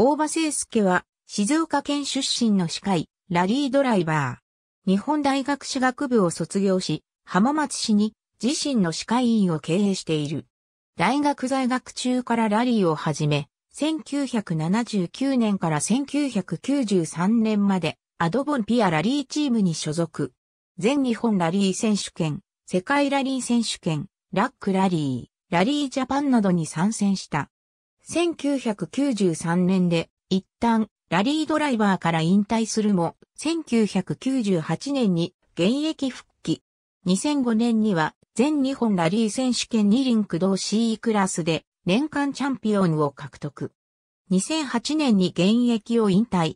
大場聖介は、静岡県出身の歯科医、ラリードライバー。日本大学歯学部を卒業し、浜松市に自身の歯科医院を経営している。大学在学中からラリーを始め、1979年から1993年までアドボンピアラリーチームに所属。全日本ラリー選手権、世界ラリー選手権、ラックラリー、ラリージャパンなどに参戦した。1993年で一旦ラリードライバーから引退するも、1998年に現役復帰。2005年には全日本ラリー選手権2輪駆動 CE クラスで年間チャンピオンを獲得。2008年に現役を引退。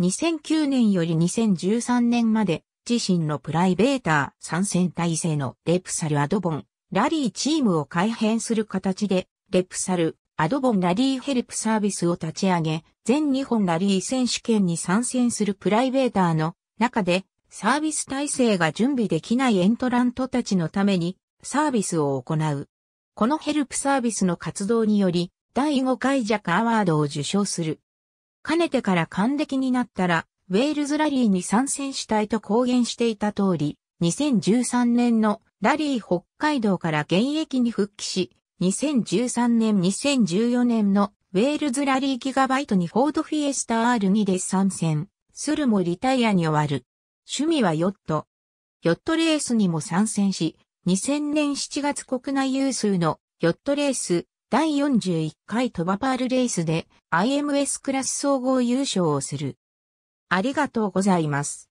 2009年より2013年まで自身のプライベーター参戦体制のレプサルアドボン、ラリーチームを改編する形で、レプサルアドボンラリーヘルプサービスを立ち上げ、全日本ラリー選手権に参戦するプライベーターの中で、サービス体制が準備できないエントラントたちのためにサービスを行う。このヘルプサービスの活動により、第5回ジャカアワードを受賞する。かねてから還暦になったら、ウェールズラリーに参戦したいと公言していた通り、2013年のラリー北海道から現役に復帰し、2013年2014年のウェールズラリーギガバイトにフォードフィエスタ R2 で参戦。スルもリタイアに終わる。趣味はヨット。ヨットレースにも参戦し、2000年7月国内有数のヨットレース第41回トバパールレースで IMS クラス総合優勝をする。ありがとうございます。